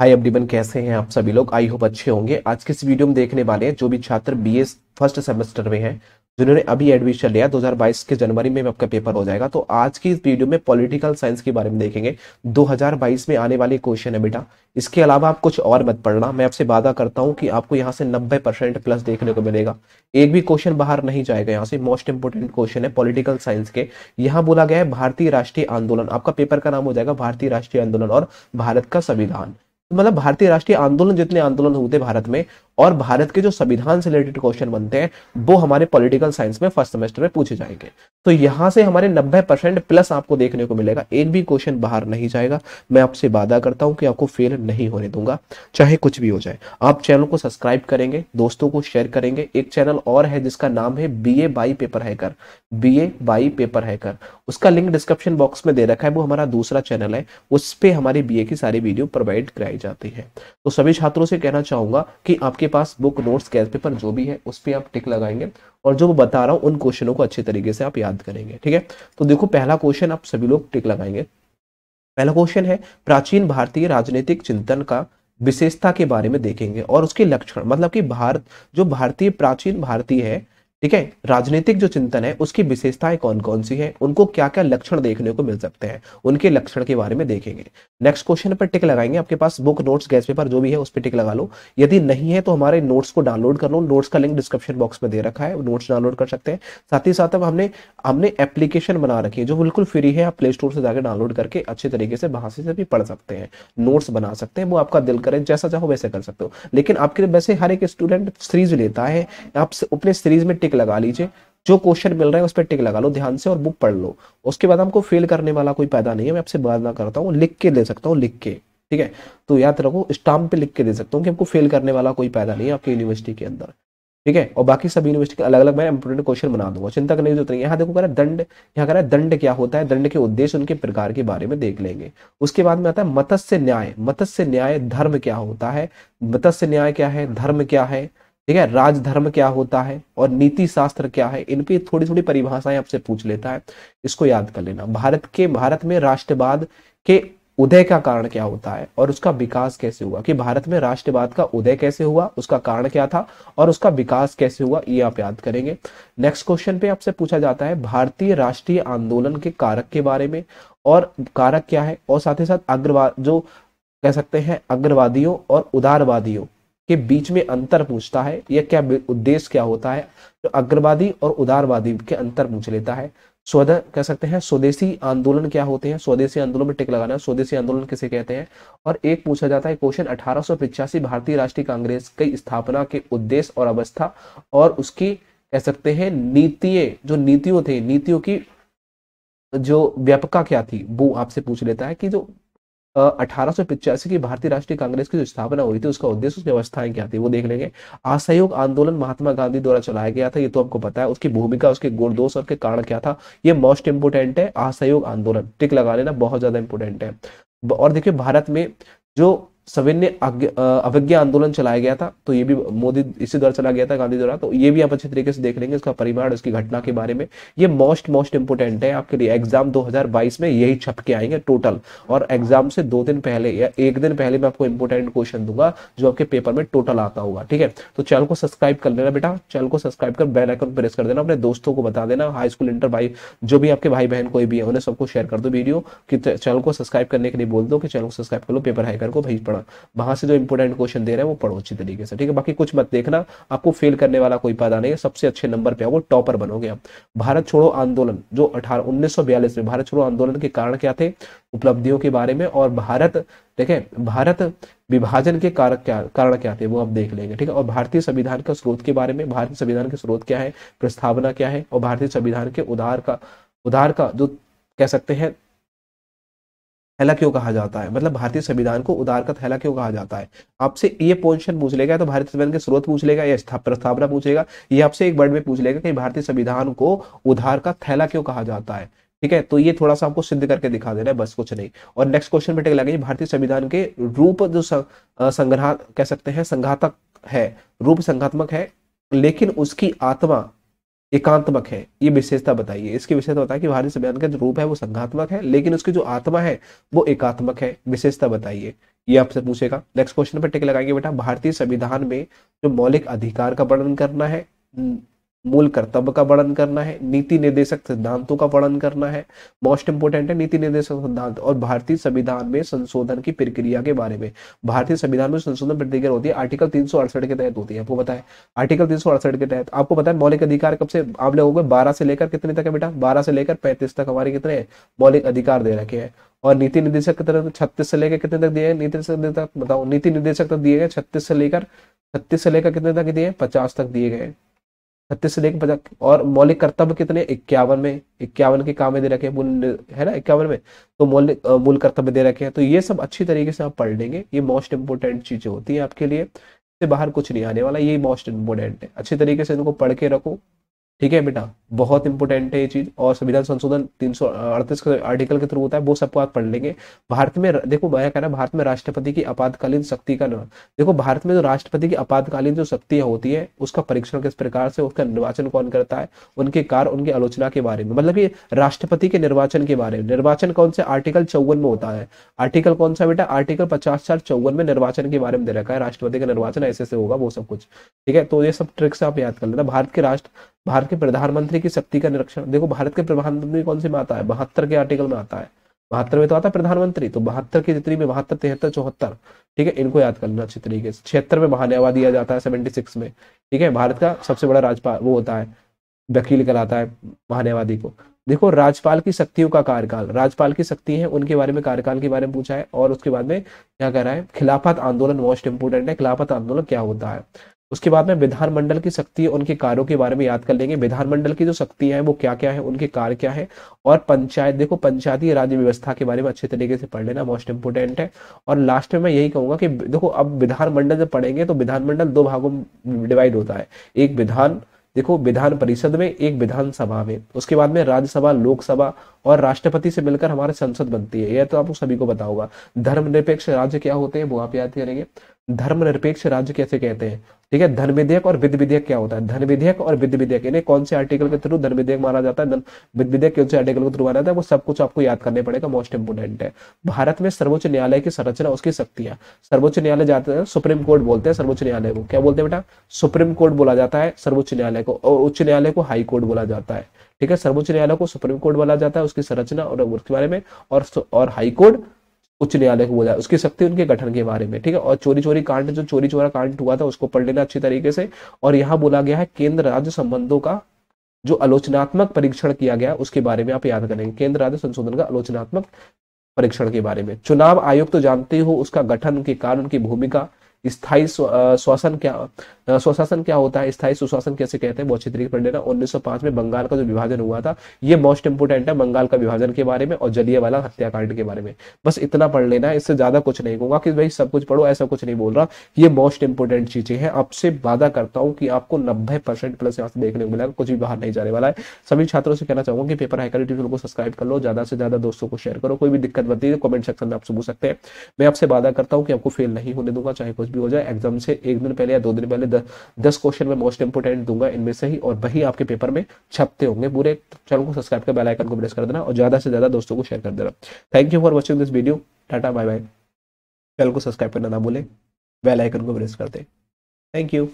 hi everyone कैसे हैं आप सभी लोग आई होप अच्छे होंगे आज के इस वीडियो में देखने वाले हैं जो भी छात्र बीए फर्स्ट सेमेस्टर में हैं जिन्होंने अभी एडमिशन लिया 2022 के जनवरी में आपका पेपर हो जाएगा तो आज की इस वीडियो में पॉलिटिकल साइंस के बारे में देखेंगे 2022 में आने वाले क्वेश्चन है बेटा इसके अलावा आप कुछ और मत पढ़ना मैं आपसे वादा करता हूं कि आपको यहाँ से 90 परसेंट प्लस देखने को मिलेगा एक भी क्वेश्चन बाहर नहीं जाएगा यहाँ से मोस्ट इंपोर्टेंट क्वेश्चन है पॉलिटिकल साइंस के यहाँ बोला गया है भारतीय राष्ट्रीय आंदोलन आपका पेपर का नाम हो जाएगा भारतीय राष्ट्रीय आंदोलन और भारत का संविधान मतलब भारतीय राष्ट्रीय आंदोलन जितने आंदोलन हुए थे भारत में और भारत के जो संविधान से रिलेटेड क्वेश्चन बनते हैं वो हमारे पॉलिटिकल साइंस में फर्स्ट सेमेस्टर में पूछे जाएंगे तो यहां से हमारे 90 परसेंट प्लस आपको देखने को मिलेगा एक भी क्वेश्चन बाहर नहीं जाएगा मैं आपसे वादा करता हूं कि आपको फेल नहीं होने दूंगा चाहे कुछ भी हो जाए आप चैनल को सब्सक्राइब करेंगे दोस्तों को शेयर करेंगे एक चैनल और है जिसका नाम है B A by paper hacker B A by paper hacker उसका लिंक डिस्क्रिप्शन बॉक्स में दे रखा है वो हमारा दूसरा चैनल है उस पर हमारी बी की सारी वीडियो प्रोवाइड कराई जाती है तो सभी छात्रों से कहना चाहूंगा कि आपके पास बुक नोट्स कैश पेपर जो भी है उस पर आप टिक लगाएंगे और जो मैं बता रहा हूँ उन क्वेश्चनों को अच्छे तरीके से आप याद करेंगे ठीक है तो देखो पहला क्वेश्चन आप सभी लोग टिक लगाएंगे पहला क्वेश्चन है प्राचीन भारतीय राजनीतिक चिंतन का विशेषता के बारे में देखेंगे और उसके लक्षण मतलब कि भारत जो भारतीय प्राचीन भारतीय है ठीक है राजनीतिक जो चिंतन है उसकी विशेषताएं कौन कौन सी है उनको क्या क्या लक्षण देखने को मिल सकते हैं उनके लक्षण के बारे में देखेंगे नेक्स्ट क्वेश्चन पर टिक लगाएंगे आपके पास बुक नोट्स गैस पेपर जो भी है उस पर टिक लगा लो यदि नहीं है तो हमारे नोट्स को डाउनलोड कर लो नोट्स का लिंक डिस्क्रिप्शन बॉक्स में दे रखा है नोट्स डाउनलोड कर सकते हैं साथ ही साथ अब हमने हमने एप्लीकेशन बना रखी है जो बिल्कुल फ्री है आप प्ले स्टोर से जाकर डाउनलोड करके अच्छे तरीके से वहां से भी पढ़ सकते हैं नोट्स बना सकते हैं वो आपका दिल करें जैसा चाहो वैसे कर सकते हो लेकिन आपके वैसे हर एक स्टूडेंट सीरीज लेता है आप अपने सीरीज में टिक टिक लगा लीजिए जो क्वेश्चन मिल रहा है उस पर टिक लगा लो ध्यान से और बुक पढ़ लो उसके बाद हमको फेल करने वाला कोई पैदा नहीं है मैं आपसे बात ना करता हूँ लिख के दे सकता हूँ लिख के ठीक है तो याद रखो स्टाम्प पे लिख के दे सकता हूँ कि हमको फेल करने वाला कोई पैदा नहीं है आपकी यूनिवर्सिटी के अंदर ठीक है और बाकी सब यूनिवर्सिटी के अलग अलग मैं इंपोर्टेंट क्वेश्चन बना दूंगा चिंता करने की जरूरत नहीं यहाँ देखो कह रहा है दंड यहाँ कह रहा है दंड क्या होता है दंड के उद्देश्य उनके प्रकार के बारे में देख लेंगे उसके बाद में आता है मत्स्य न्याय मत्स्य न्याय धर्म क्या होता है मत्स्य न्याय क्या है धर्म क्या है ठीक है राजधर्म क्या होता है और नीति शास्त्र क्या है इन पे थोड़ी थोड़ी परिभाषाएं आपसे पूछ लेता है इसको याद कर लेना भारत के भारत में राष्ट्रवाद के उदय का कारण क्या होता है और उसका विकास कैसे हुआ कि भारत में राष्ट्रवाद का उदय कैसे हुआ उसका कारण क्या था और उसका विकास कैसे हुआ ये आप याद करेंगे नेक्स्ट क्वेश्चन पे आपसे पूछा जाता है भारतीय राष्ट्रीय आंदोलन के कारक के बारे में और कारक क्या है और साथ ही साथ अग्रवाद जो कह सकते हैं अग्रवादियों और उदारवादियों के बीच में अंतर पूछता है या क्या उद्देश्य क्या होता है जो अग्रवादी और उदारवादी के अंतर पूछ लेता है स्वद कह सकते हैं स्वदेशी आंदोलन क्या होते हैं स्वदेशी आंदोलन में टिक लगाना स्वदेशी आंदोलन किसे कहते हैं और एक पूछा जाता है क्वेश्चन अठारह भारतीय राष्ट्रीय कांग्रेस की स्थापना के उद्देश्य और अवस्था और उसकी कह सकते हैं नीतिय जो नीतियों थे नीतियों की जो व्यापक क्या थी वो आपसे पूछ लेता है कि जो अठारह की भारतीय राष्ट्रीय कांग्रेस की जो स्थापना हुई थी उसका उद्देश्य उसकी क्या थी वो देख लेंगे असहयोग आंदोलन महात्मा गांधी द्वारा चलाया गया था ये तो आपको पता है उसकी भूमिका उसके गुणदोष और के कारण क्या था ये मोस्ट इंपोर्टेंट है असहयोग आंदोलन टिक लगा लेना बहुत ज्यादा इंपोर्टेंट है और देखिये भारत में जो सविन्य अवज्ञा आंदोलन चलाया गया था तो ये भी मोदी इसी दौर चला गया था गांधी द्वारा तो ये भी आप अच्छे तरीके से देख लेंगे इसका परिमाण उसकी घटना के बारे में ये मोस्ट मोस्ट इंपोर्टेंट है आपके लिए एग्जाम 2022 में यही छप के आएंगे टोटल और एग्जाम से दो दिन पहले या एक दिन पहले मैं आपको इंपोर्टेंट क्वेश्चन दूंगा जो आपके पेपर में टोटल आता होगा ठीक है तो चैनल को सब्सक्राइब कर लेना बेटा चैनल को सब्सक्राइब कर बेल आइकन प्रेस कर देना अपने दोस्तों को बता देना हाई स्कूल इंटर भाई जो भी आपके भाई बहन कोई भी है उन्हें सबको शेयर कर दो वीडियो कि चैनल को सब्सक्राइब करने के लिए बोल दो कि चैनल को सब्सक्राइब कर लो पेपर हैकर को भाई पढ़ा वहां से जो इंपोर्टेंट क्वेश्चन दे रहे हैं वो पढ़ो अच्छी तरीके से ठीक है बाकी कुछ मत देखना आपको फेल करने वाला कोई पता नहीं है सबसे अच्छे नंबर पे आओगे टॉपर बनोगे आप भारत छोड़ो आंदोलन जो अठारह उन्नीस में भारत छोड़ो आंदोलन के कारण क्या थे उपलब्धियों के बारे में और भारत ठीक है भारत विभाजन के कारक क्या कारण क्या थे वो आप देख लेंगे ठीक है और भारतीय संविधान का स्रोत के बारे में भारतीय संविधान के स्रोत क्या है प्रस्तावना क्या है और भारतीय संविधान के उदार का उदार का जो कह सकते हैं थैला क्यों कहा जाता है मतलब भारतीय संविधान को उदार का थैला क्यों कहा जाता है आपसे ये पोजिशन पूछ लेगा तो भारतीय संविधान के स्रोत पूछ लेगा या प्रस्तावना पूछ लेगा ये आपसे एक वर्ड में पूछ लेगा कि भारतीय संविधान को उधार का थैला क्यों कहा जाता है ठीक है तो ये थोड़ा सा आपको सिद्ध करके दिखा देना है बस कुछ नहीं और नेक्स्ट क्वेश्चन में टेक लगेगी भारतीय संविधान के रूप जो संग्रह कह सकते हैं संघातक है रूप संघात्मक है लेकिन उसकी आत्मा एकांतमक है ये विशेषता बताइए इसकी विशेषता बताइए कि भारतीय संविधान का जो रूप है वो संघात्मक है लेकिन उसकी जो आत्मा है वो एकात्मक है विशेषता बताइए ये आपसे पूछेगा नेक्स्ट क्वेश्चन पर टिक लगाएंगे बेटा भारतीय संविधान में जो मौलिक अधिकार का वर्णन करना है मूल कर्तव्य का वर्णन करना है नीति निर्देशक सिद्धांतों का वर्णन करना है मोस्ट इंपोर्टेंट है नीति निर्देशक सिद्धांत और भारतीय संविधान में संशोधन की प्रक्रिया के बारे में भारतीय संविधान में संशोधन प्रक्रिया होती है आर्टिकल तीन के तहत होती है आपको है आर्टिकल तीन के तहत आपको बताया मौलिक अधिकार कब से आप लोगों को बारह से लेकर कितने तक है बेटा बारह से लेकर पैंतीस तक हमारे कितने मौलिक अधिकार दे रखे हैं और नीति निर्देशक की तरह छत्तीस से लेकर कितने तक दिए गए नीति तक बताओ नीति निर्देशक तक दिए गए छत्तीस से लेकर छत्तीस से लेकर कितने तक दिए पचास तक दिए गए छत्तीस से लेकर पचास और मौलिक कर्तव्य कितने इक्यावन में इक्यावन के काम में दे रखे हैं मूल है ना इक्यावन में तो मौलिक मूल कर्तव्य दे रखे हैं तो ये सब अच्छी तरीके से आप पढ़ लेंगे ये मोस्ट इंपोर्टेंट चीजें होती हैं आपके लिए इससे बाहर कुछ नहीं आने वाला ये मोस्ट इंपोर्टेंट है अच्छी तरीके से इनको पढ़ के रखो ठीक है बेटा बहुत इंपॉर्टेंट है ये चीज और संविधान संशोधन तीन सौ अड़तीस आर्टिकल के थ्रू होता है वो सबको आप पढ़ लेंगे भारत में देखो मैं कह रहा भारत में राष्ट्रपति की आपातकालीन शक्ति का ना देखो भारत में जो राष्ट्रपति की आपातकालीन जो शक्तियां होती है उसका परीक्षण किस प्रकार से उसका निर्वाचन कौन करता है उनके कार उनकी आलोचना के बारे में मतलब ये राष्ट्रपति के निर्वाचन के बारे में निर्वाचन कौन से आर्टिकल चौवन में होता है आर्टिकल कौन सा बेटा आर्टिकल पचास चार चौवन में निर्वाचन के बारे में दे रखा है राष्ट्रपति का निर्वाचन ऐसे से होगा वो सब कुछ ठीक है तो ये सब ट्रिक्स आप याद कर लेना भारत के राष्ट्र भारत के प्रधानमंत्री की शक्ति का निरीक्षण देखो भारत के प्रधानमंत्री कौन से में आता है बहत्तर के आर्टिकल में आता है बहत्तर में तो आता है प्रधानमंत्री तो बहत्तर की जितनी में बहत्तर तिहत्तर चौहत्तर ठीक है इनको याद करना अच्छी तरीके से छिहत्तर में महान्यावा दिया जाता है सेवेंटी सिक्स में ठीक है भारत का सबसे बड़ा राजपाल वो होता है वकील कराता है महान्यावादी को देखो राज्यपाल की शक्तियों का कार्यकाल राज्यपाल की शक्ति है उनके बारे में कार्यकाल के बारे में पूछा है और उसके बाद में क्या कह रहा है खिलाफत आंदोलन मोस्ट इंपोर्टेंट है खिलाफत आंदोलन क्या होता है उसके बाद में विधानमंडल की शक्ति उनके कार्यों के बारे में याद कर लेंगे विधानमंडल की जो शक्ति है वो क्या क्या है उनके कार्य क्या है और पंचायत देखो पंचायती राज्य व्यवस्था के बारे में अच्छे तरीके से पढ़ लेना मोस्ट इंपोर्टेंट है और लास्ट में मैं यही कहूंगा कि देखो अब विधानमंडल जब पढ़ेंगे तो विधानमंडल दो भागों में डिवाइड होता है एक विधान देखो विधान परिषद में एक विधानसभा में उसके बाद में राज्यसभा लोकसभा और राष्ट्रपति से मिलकर हमारे संसद बनती है यह तो आपको सभी को बताऊंगा धर्मनिरपेक्ष राज्य क्या होते हैं वो आप याद करेंगे धर्मनिरपेक्ष राज्य कैसे कहते हैं ठीक है धन विधेयक और विधि विधेयक क्या होता है धन विधेयक और विधि विधेयक इन्हें कौन से आर्टिकल के थ्रू धन विधेयक माना जाता है विधि विधेयक कौन से आर्टिकल के थ्रू माना जाता है वो सब कुछ आपको याद करने पड़ेगा मोस्ट इंपोर्टेंट है भारत में सर्वोच्च न्यायालय की संरचना उसकी शक्तियां सर्वोच्च न्यायालय जाते हैं सुप्रीम कोर्ट बोलते हैं सर्वोच्च न्यायालय को क्या बोलते हैं बेटा सुप्रीम कोर्ट बोला जाता है सर्वोच्च न्यायालय को और उच्च न्यायालय को हाई कोर्ट बोला जाता है ठीक है सर्वोच्च न्यायालय को सुप्रीम कोर्ट बोला जाता है उसकी संरचना और उसके बारे में और और हाई कोर्ट उच्च न्यायालय को बोला उसकी शक्ति उनके गठन के बारे में ठीक है और चोरी चोरी कांड जो चोरी चोरा कांड हुआ था उसको पढ़ लेना अच्छी तरीके से और यहाँ बोला गया है केंद्र राज्य संबंधों का जो आलोचनात्मक परीक्षण किया गया उसके बारे में आप याद करेंगे केंद्र राज्य संशोधन का आलोचनात्मक परीक्षण के बारे में चुनाव आयोग तो जानते हो उसका गठन के कारण की भूमिका स्थायी श्वासन क्या सुशासन क्या होता है स्थायी सुशासन कैसे कहते हैं बहुत अच्छी तरीके पढ़ लेना उन्नीस में बंगाल का जो विभाजन हुआ था ये मोस्ट इंपोर्टेंट है बंगाल का विभाजन के बारे में और जलिए वाला हत्याकांड के बारे में बस इतना पढ़ लेना इससे ज्यादा कुछ नहीं कहूंगा कि भाई सब कुछ पढ़ो ऐसा कुछ नहीं बोल रहा ये मोस्ट इंपोर्टेंट चीजें हैं आपसे वादा करता हूँ कि आपको नब्बे परसेंट प्लस यहाँ से देखने को मिलेगा कुछ भी बाहर नहीं जाने वाला है सभी छात्रों से कहना चाहूंगा कि पेपर हैकर को सब्सक्राइब कर लो ज्यादा से ज्यादा दोस्तों को शेयर करो कोई भी दिक्कत बनती है कमेंट तो सेक्शन में आपसे पूछ सकते हैं मैं आपसे वादा करता हूँ कि आपको फेल नहीं होने दूंगा चाहे कुछ भी हो जाए एग्जाम से एक दिन पहले या दो दिन पहले दस दस क्वेश्चन में मोस्ट इंपोर्टेंट दूंगा इनमें से ही और वही आपके पेपर में छपते होंगे पूरे चैनल को सब्सक्राइब कर बेलाइकन को प्रेस कर देना और ज्यादा से ज्यादा दोस्तों को शेयर कर देना thank you for watching this video tata bye bye channel को सब्सक्राइब करना ना भूलें बेलाइकन को प्रेस कर दे थैंक यू